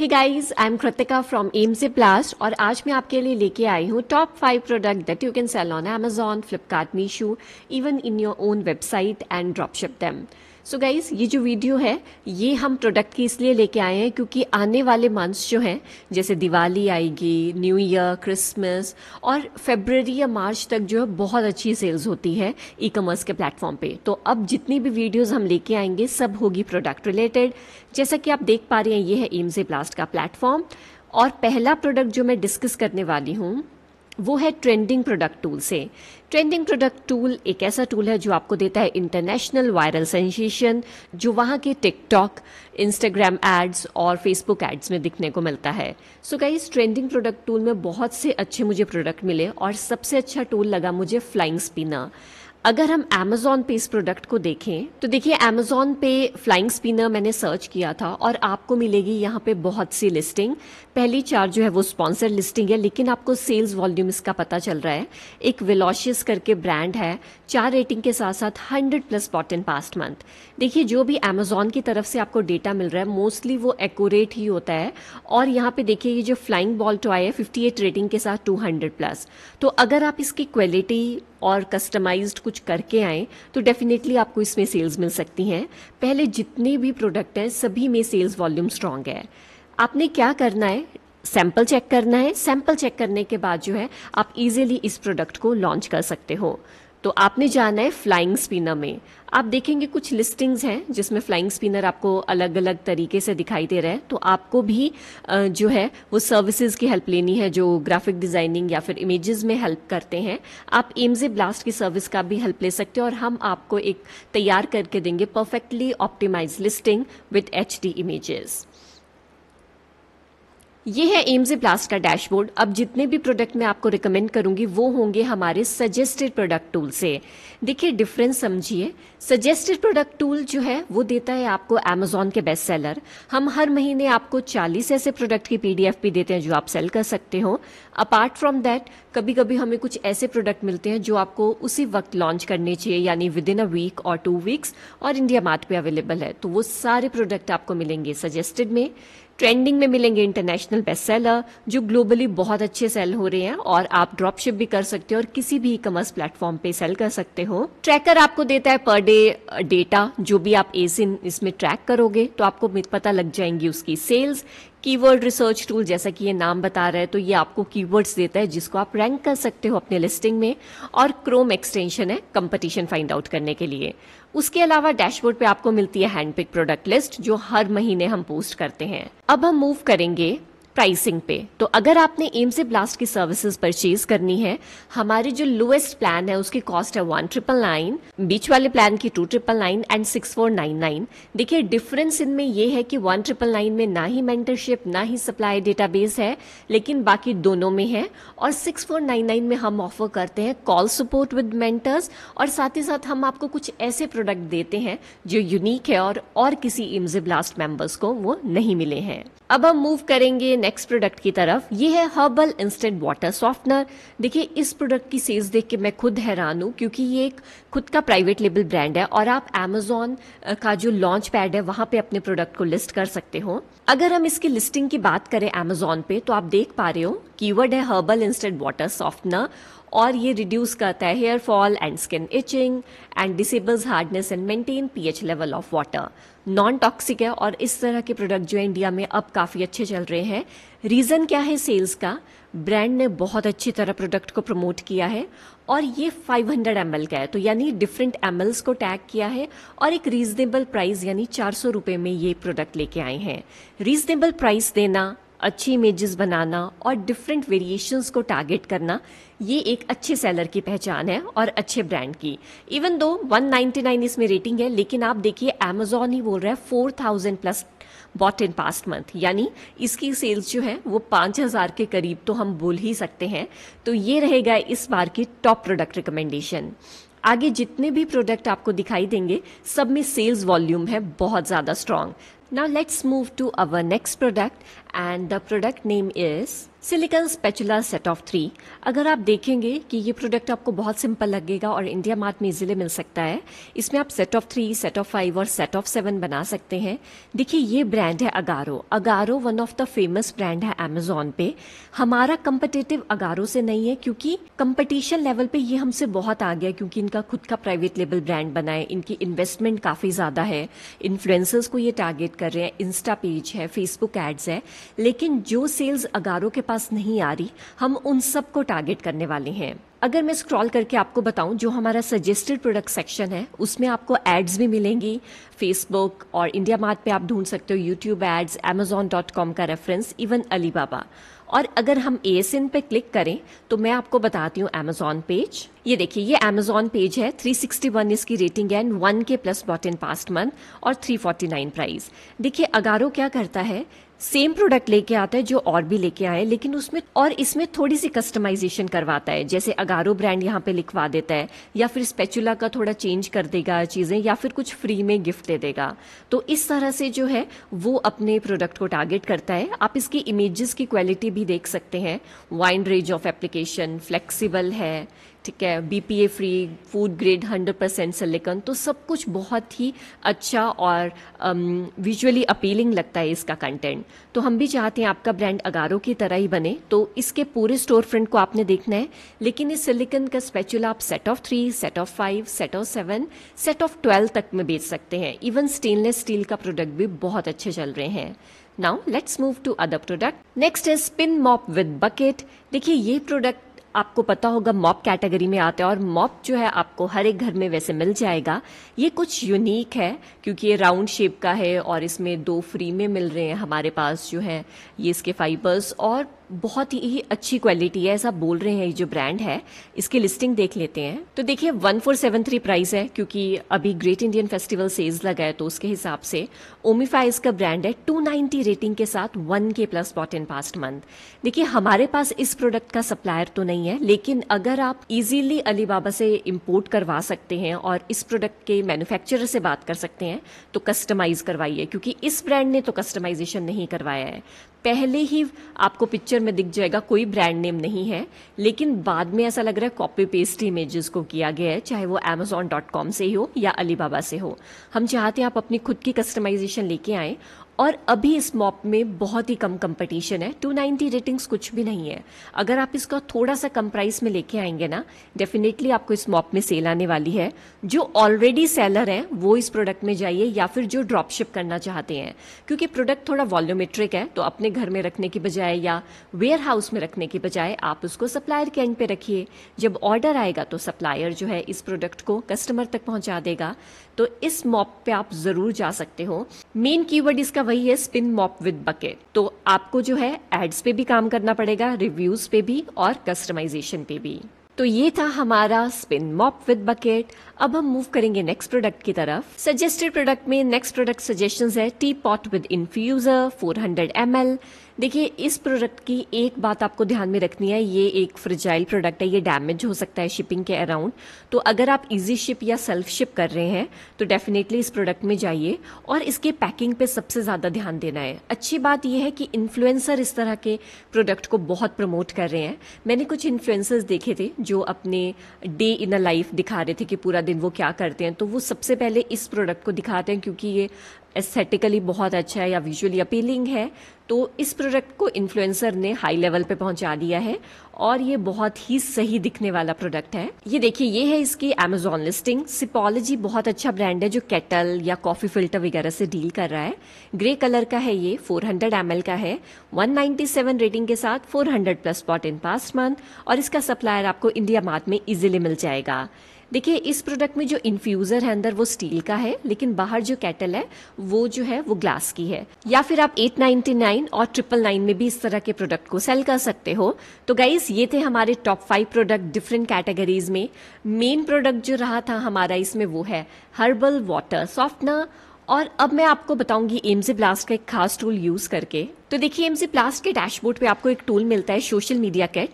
Hey guys I am Kritika from AMZ Blast और आज मैं आपके लिए लेके आई हूँ top five product that you can sell on Amazon Flipkart Meesho even in your own website and dropship ship them so so guys ये जो वीडियो है ये हम प्रोडक्ट की इसलिए लेके आए हैं क्योंकि आने वाले मंथ्स जो हैं जैसे दिवाली आएगी न्यू ईयर क्रिसमस और फेबररी या मार्च तक जो है बहुत अच्छी सेल्स होती है ई कॉमर्स के प्लेटफॉर्म पे तो अब जितनी भी वीडियोस हम लेके आएंगे सब होगी प्रोडक्ट रिलेटेड जैसा कि आप देख पा रहे हैं ये है ए प्लास्ट का प्लेटफॉर्म और पहला प्रोडक्ट जो मैं डिस्कस करने वाली हूँ वो है ट्रेंडिंग प्रोडक्ट टूल से ट्रेंडिंग प्रोडक्ट टूल एक ऐसा टूल है जो आपको देता है इंटरनेशनल वायरल सेंसेशन जो वहाँ के टिकटॉक इंस्टाग्राम एड्स और फेसबुक एड्स में दिखने को मिलता है so so guys trending product tool में बहुत से अच्छे मुझे प्रोडक्ट मिले और सबसे अच्छा टूल लगा मुझे फ्लाइंग स्पिनर अगर हम अमेजोन पे इस प्रोडक्ट को देखें तो देखिए अमेजोन पे फ्लाइंग स्पिनर मैंने सर्च किया था और आपको मिलेगी यहाँ पे बहुत सी लिस्टिंग पहली चार जो है वो स्पॉन्सर लिस्टिंग है लेकिन आपको सेल्स वॉल्यूम इसका पता चल रहा है एक वेलोशियस करके ब्रांड है चार रेटिंग के साथ साथ hundred plus bought in past month देखिए जो भी अमेजोन की तरफ से आपको डेटा मिल रहा है मोस्टली वो एक्यूरेट ही होता है और यहाँ पे देखिए ये जो फ्लाइंग बॉल टॉय है फिफ्टी रेटिंग के साथ टू प्लस तो अगर आप इसकी क्वालिटी और कस्टमाइज्ड कुछ करके आएं तो डेफिनेटली आपको इसमें सेल्स मिल सकती हैं पहले जितने भी प्रोडक्ट हैं सभी में सेल्स वॉल्यूम स्ट्रांग है आपने क्या करना है सैंपल चेक करना है सैंपल चेक करने के बाद जो है आप इजीली इस प्रोडक्ट को लॉन्च कर सकते हो तो आपने जाना है फ्लाइंग स्पिनर में आप देखेंगे कुछ लिस्टिंग्स हैं जिसमें फ्लाइंग स्पिनर आपको अलग अलग तरीके से दिखाई दे रहा है तो आपको भी जो है वो सर्विसेज की हेल्प लेनी है जो ग्राफिक डिज़ाइनिंग या फिर इमेजेस में हेल्प करते हैं आप एम्जे ब्लास्ट की सर्विस का भी हेल्प ले सकते हैं और हम आपको एक तैयार करके देंगे perfectly optimize listing with H D images ये है एम्स ब्लास्ट का डैशबोर्ड अब जितने भी प्रोडक्ट मैं आपको रिकमेंड करूंगी वो होंगे हमारे सजेस्टेड प्रोडक्ट टूल से देखिए डिफरेंस समझिए सजेस्टेड प्रोडक्ट टूल जो है वो देता है आपको एमेजोन के बेस्ट सेलर हम हर महीने आपको 40 ऐसे प्रोडक्ट की पीडीएफ भी देते हैं जो आप सेल कर सकते हो अपार्ट फ्रॉम दैट कभी कभी हमें कुछ ऐसे प्रोडक्ट मिलते हैं जो आपको उसी वक्त लॉन्च करने चाहिए यानी विद इन अ वीक और टू वीक्स और इंडिया मार्ट पे अवेलेबल है तो वो सारे प्रोडक्ट आपको मिलेंगे सजेस्टेड में ट्रेंडिंग में मिलेंगे इंटरनेशनल बेस्ट सेलर जो ग्लोबली बहुत अच्छे सेल हो रहे हैं और आप ड्रॉपशिप भी कर सकते हो और किसी भी कॉमर्स प्लेटफॉर्म पे सेल कर सकते हो ट्रैकर आपको देता है पर डे डेटा जो भी आप एस इन इसमें ट्रैक करोगे तो आपको पता लग जाएंगी उसकी सेल्स कीवर्ड रिसर्च टूल जैसा कि ये नाम बता रहा है तो ये आपको कीवर्ड्स देता है जिसको आप रैंक कर सकते हो अपने लिस्टिंग में और क्रोम एक्सटेंशन है कंपटीशन फाइंड आउट करने के लिए उसके अलावा डैशबोर्ड पे आपको मिलती है हैंडपिक प्रोडक्ट लिस्ट जो हर महीने हम पोस्ट करते हैं अब हम मूव करेंगे प्राइसिंग पे तो अगर आपने एम से ब्लास्ट की सर्विसेज परचेज करनी है हमारे जो लोएस्ट प्लान है उसकी कॉस्ट है वन ट्रिपल नाइन बीच वाले प्लान की two triple nine and six four nine nine देखिए डिफरेंस इनमें यह है कि वन ट्रिपल नाइन में ना ही मेंटरशिप ना ही सप्लाई डेटाबेस है लेकिन बाकी दोनों में है और सिक्स फोर नाइन नाइन में हम ऑफर करते हैं कॉल सपोर्ट विद मेंटर्स और साथ ही साथ हम आपको कुछ ऐसे प्रोडक्ट देते हैं जो यूनिक है और, और किसी एमजे ब्लास्ट मेंबर्स को वो नहीं मिले हैं अब हम मूव करेंगे नेक्स्ट प्रोडक्ट की तरफ ये है हर्बल इंस्टेंट वाटर सॉफ्टनर देखिए इस प्रोडक्ट की सेल्स देख के मैं खुद हैरान हूँ क्योंकि ये एक खुद का प्राइवेट लेबल ब्रांड है और आप अमेजोन का जो लॉन्च पैड है वहां पे अपने प्रोडक्ट को लिस्ट कर सकते हो अगर हम इसकी लिस्टिंग की बात करें अमेजोन पे तो आप देख पा रहे हो कीवर्ड है हर्बल इंस्टेंट वाटर सॉफ्टनर और ये रिड्यूस करता है hair fall and skin itching and disables hardness and maintain pH level of water non toxic है और इस तरह के प्रोडक्ट जो इंडिया में अब काफ़ी अच्छे चल रहे हैं रीज़न क्या है सेल्स का ब्रांड ने बहुत अच्छी तरह प्रोडक्ट को प्रमोट किया है और ये 500 हंड्रेड एम का है तो यानी डिफरेंट एम को टैग किया है और एक रीज़नेबल प्राइस यानी चार सौ में ये प्रोडक्ट लेके आए हैं रीज़नेबल प्राइस देना अच्छी इमेजेस बनाना और डिफरेंट वेरिएशंस को टारगेट करना ये एक अच्छे सेलर की पहचान है और अच्छे ब्रांड की इवन दो 199 इसमें रेटिंग है लेकिन आप देखिए अमेजोन ही बोल रहा है 4000 plus bought in past month यानी इसकी सेल्स जो है वो 5000 के करीब तो हम बोल ही सकते हैं तो ये रहेगा इस बार की टॉप प्रोडक्ट रिकमेंडेशन आगे जितने भी प्रोडक्ट आपको दिखाई देंगे सब में सेल्स वॉल्यूम है बहुत ज़्यादा strong Now let's move to our next product and the product name is silicon spatula set of three अगर आप देखेंगे कि ये प्रोडक्ट आपको बहुत सिंपल लगेगा और इंडिया मार्ट में इजीली मिल सकता है इसमें आप set of three set of five और सेट ऑफ सेवन बना सकते हैं देखिए ये ब्रांड है Agaro Agaro one of the famous brand है अमेजोन पे हमारा कंपटेटिव अगारो से नहीं है क्योंकि कंपटीशन लेवल पे ये हमसे बहुत आ गया क्योंकि इनका खुद का प्राइवेट लेबल ब्रांड बना है इनकी इन्वेस्टमेंट काफ़ी ज़्यादा है इन्फ्लुएंसर्स को ये टारगेट कर रहे हैं इंस्टा पेज है फेसबुक एड्स है लेकिन जो सेल्स अगारों के पास नहीं आ रही हम उन सब को टारगेट करने वाले हैं अगर मैं स्क्रॉल करके आपको बताऊं जो हमारा सजेस्टेड प्रोडक्ट सेक्शन है उसमें आपको एड्स भी मिलेंगी फेसबुक और इंडिया मार्ट पे आप ढूंढ सकते हो YouTube ads Amazon dot com का रेफरेंस इवन अलीबाबा और अगर हम ए एस एन पे क्लिक करें तो मैं आपको बताती हूँ अमेजोन पेज ये देखिए ये अमेजोन पेज है 361 इसकी रेटिंग है and one K plus bought in past month और 349 प्राइस देखिए अगारो क्या करता है सेम प्रोडक्ट लेके आता है जो और भी लेके आए लेकिन उसमें और इसमें थोड़ी सी कस्टमाइजेशन करवाता है जैसे अगारो ब्रांड यहाँ पे लिखवा देता है या फिर स्पेचुला का थोड़ा चेंज कर देगा चीज़ें या फिर कुछ फ्री में गिफ्ट दे देगा तो इस तरह से जो है वो अपने प्रोडक्ट को टारगेट करता है आप इसकी इमेजेस की क्वालिटी भी देख सकते हैं wide range of application flexible है ठीक है BPA free food grade 100 percent silicon तो सब कुछ बहुत ही अच्छा और विजुअली um, अपीलिंग लगता है इसका कंटेंट तो हम भी चाहते हैं आपका ब्रांड अगारो की तरह ही बने तो इसके पूरे स्टोर फ्रंट को आपने देखना है लेकिन इस सिलिकन का स्पेचुला आप set of three set of five set of seven set of twelve तक में बेच सकते हैं इवन स्टेनलेस स्टील का प्रोडक्ट भी बहुत अच्छे चल रहे हैं now let's move to other product next है स्पिन मॉप विद बकेट देखिए ये प्रोडक्ट आपको पता होगा मॉप कैटेगरी में आता है और मॉप जो है आपको हर एक घर में वैसे मिल जाएगा ये कुछ यूनिक है क्योंकि ये राउंड शेप का है और इसमें दो फ्री में मिल रहे हैं हमारे पास जो है ये इसके फाइबर्स और बहुत ही अच्छी क्वालिटी है ऐसा बोल रहे हैं ये जो ब्रांड है इसकी लिस्टिंग देख लेते हैं तो देखिए one four seven three price है क्योंकि अभी ग्रेट इंडियन फेस्टिवल सेल्स लगा है तो उसके हिसाब से ओमिफाइज इसका ब्रांड है टू नाइनटी रेटिंग के साथ one K plus bought in past month देखिए हमारे पास इस प्रोडक्ट का सप्लायर तो नहीं है लेकिन अगर आप इजीली अलीबाबा से इम्पोर्ट करवा सकते हैं और इस प्रोडक्ट के मैन्युफैक्चरर से बात कर सकते हैं तो कस्टमाइज़ करवाइए क्योंकि इस ब्रांड ने तो कस्टमाइजेशन नहीं करवाया है पहले ही आपको पिक्चर में दिख जाएगा कोई ब्रांड नेम नहीं है लेकिन बाद में ऐसा लग रहा है कॉपी पेस्ट इमेजेस को किया गया है चाहे वो अमेजोन डॉट कॉम से हो या अलीबाबा से हो हम चाहते हैं आप अपनी खुद की कस्टमाइजेशन लेके आए और अभी इस मॉप में बहुत ही कम कंपटीशन है 290 रेटिंग्स कुछ भी नहीं है अगर आप इसका थोड़ा सा कम प्राइस में लेके आएंगे ना डेफिनेटली आपको इस मॉप में सेल आने वाली है जो ऑलरेडी सेलर हैं वो इस प्रोडक्ट में जाइए या फिर जो ड्रॉपशिप करना चाहते हैं क्योंकि प्रोडक्ट थोड़ा वॉल्यूमेट्रिक है तो अपने घर में रखने की बजाय या वेयर हाउस में रखने की बजाय आप उसको सप्लायर के एंड पे रखिए जब ऑर्डर आएगा तो सप्लायर जो है इस प्रोडक्ट को कस्टमर तक पहुंचा देगा तो इस मॉप पे आप ज़रूर जा सकते हो मेन कीवर्ड इसका वही है स्पिन मॉप विद बकेट तो आपको जो है एड्स पे भी काम करना पड़ेगा रिव्यूज पे भी और कस्टमाइजेशन पे भी तो ये था हमारा स्पिन मॉप विद बकेट अब हम मूव करेंगे नेक्स्ट प्रोडक्ट की तरफ सजेस्टेड प्रोडक्ट में नेक्स्ट प्रोडक्ट सजेशंस है tea pot with infuser 400 hundred देखिए इस प्रोडक्ट की एक बात आपको ध्यान में रखनी है ये एक फ्रिजाइल प्रोडक्ट है ये डैमेज हो सकता है शिपिंग के अराउंड तो अगर आप इजी शिप या सेल्फ शिप कर रहे हैं तो डेफिनेटली इस प्रोडक्ट में जाइए और इसके पैकिंग पे सबसे ज़्यादा ध्यान देना है अच्छी बात यह है कि इन्फ्लुएंसर इस तरह के प्रोडक्ट को बहुत प्रमोट कर रहे हैं मैंने कुछ इन्फ्लुएंसर्स देखे थे जो अपने डे इन अ लाइफ दिखा रहे थे कि पूरा दिन वो क्या करते हैं तो वो सबसे पहले इस प्रोडक्ट को दिखाते हैं क्योंकि ये एस्थेटिकली बहुत अच्छा है या विजुअली अपीलिंग है तो इस प्रोडक्ट को इन्फ्लुएंसर ने हाई लेवल पे पहुंचा दिया है और ये बहुत ही सही दिखने वाला प्रोडक्ट है ये देखिए ये है इसकी अमेजोन लिस्टिंग सिपोलॉजी बहुत अच्छा ब्रांड है जो केटल या कॉफ़ी फिल्टर वगैरह से डील कर रहा है ग्रे कलर का है ये 400 हंड्रेड का है 197 रेटिंग के साथ 400 plus bought in past month और इसका सप्लायर आपको इंडिया मार्ट में इजिली मिल जाएगा देखिए इस प्रोडक्ट में जो इन्फ्यूज़र है अंदर वो स्टील का है लेकिन बाहर जो कैटल है वो जो है वो ग्लास की है या फिर आप 899 और ट्रिपल नाइन में भी इस तरह के प्रोडक्ट को सेल कर सकते हो तो गाइज ये थे हमारे top five product different categories में मेन प्रोडक्ट जो रहा था हमारा इसमें वो है हर्बल वाटर सॉफ्टनर और अब मैं आपको बताऊंगी एमजे ब्लास्ट का एक खास टूल यूज करके तो देखिए एमजे ब्लास्ट के डैशबोर्ड पे आपको एक टूल मिलता है सोशल मीडिया कैट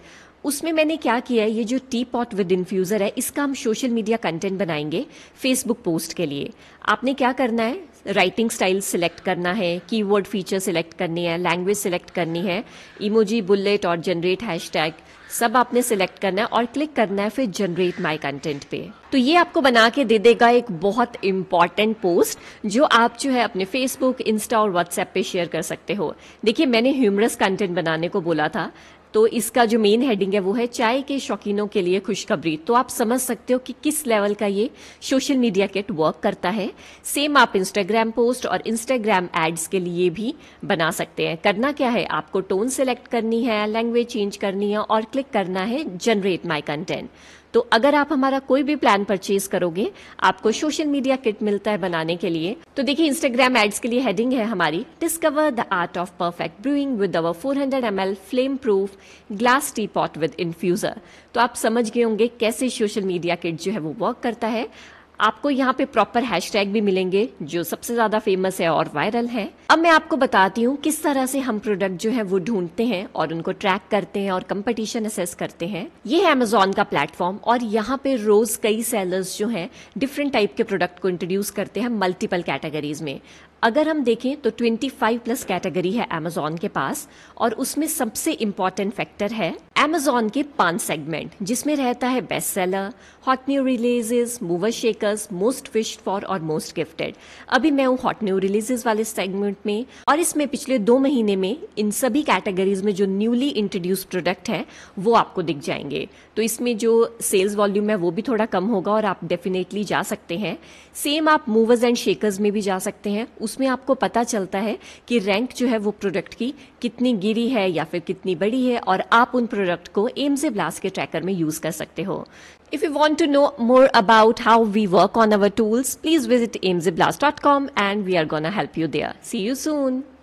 उसमें मैंने क्या किया है ये जो टी पॉट विद इन्फ्यूज़र है इसका हम सोशल मीडिया कंटेंट बनाएंगे फेसबुक पोस्ट के लिए आपने क्या करना है राइटिंग स्टाइल सिलेक्ट करना है कीवर्ड फीचर सिलेक्ट करनी है लैंग्वेज सिलेक्ट करनी है इमोजी बुलेट और जनरेट हैशटैग सब आपने सिलेक्ट करना है और क्लिक करना है फिर जनरेट माई कंटेंट पे तो ये आपको बना के दे देगा एक बहुत इम्पॉर्टेंट पोस्ट जो आप जो है अपने फेसबुक इंस्टा और व्हाट्सएप पे शेयर कर सकते हो देखिए मैंने ह्यूमरस कंटेंट बनाने को बोला था तो इसका जो मेन हेडिंग है वो है चाय के शौकीनों के लिए खुशखबरी तो आप समझ सकते हो कि किस लेवल का ये सोशल मीडिया किट वर्क करता है सेम आप इंस्टाग्राम पोस्ट और इंस्टाग्राम एड्स के लिए भी बना सकते हैं करना क्या है आपको टोन सेलेक्ट करनी है लैंग्वेज चेंज करनी है और क्लिक करना है जनरेट माई कंटेंट तो अगर आप हमारा कोई भी प्लान परचेज करोगे आपको सोशल मीडिया किट मिलता है बनाने के लिए तो देखिए इंस्टाग्राम एड्स के लिए हेडिंग है हमारी discover the art of perfect brewing with our 400 hundred flame proof glass tea pot with infuser तो आप समझ गए होंगे कैसे सोशल मीडिया किट जो है वो वर्क करता है आपको यहाँ पे प्रॉपर हैशटैग भी मिलेंगे जो सबसे ज़्यादा फेमस है और वायरल है अब मैं आपको बताती हूँ किस तरह से हम प्रोडक्ट जो है वो ढूंढते हैं और उनको ट्रैक करते हैं और कंपटीशन असेस करते हैं ये है अमेजोन का प्लेटफॉर्म और यहाँ पे रोज कई सेलर्स जो हैं डिफरेंट टाइप के प्रोडक्ट को इंट्रोड्यूस करते हैं मल्टीपल कैटेगरीज में अगर हम देखें तो 25 प्लस कैटेगरी है अमेजोन के पास और उसमें सबसे इम्पोर्टेंट फैक्टर है अमेजोन के पांच सेगमेंट जिसमें रहता है best seller hot new releases mover shakers most wished for और मोस्ट गिफ्टेड अभी मैं हूँ हॉट न्यू रिलीजेस वाले सेगमेंट में और इसमें पिछले दो महीने में इन सभी कैटेगरीज में जो न्यूली इंट्रोड्यूस प्रोडक्ट है वो आपको दिख जाएंगे तो इसमें जो सेल्स वॉल्यूम है वो भी थोड़ा कम होगा और आप डेफिनेटली जा सकते हैं सेम आप मूवर्स एंड शेकर्स में भी जा सकते हैं उसमें आपको पता चलता है कि रैंक जो है वो प्रोडक्ट की कितनी गिरी है या फिर कितनी बड़ी है और आप उन प्रोडक्ट को एम्जे ब्लास्ट के ट्रैकर में यूज़ कर सकते हो If you want to know more about how we work on our tools, please visit amzeblast.com and we are gonna help you there. See you soon.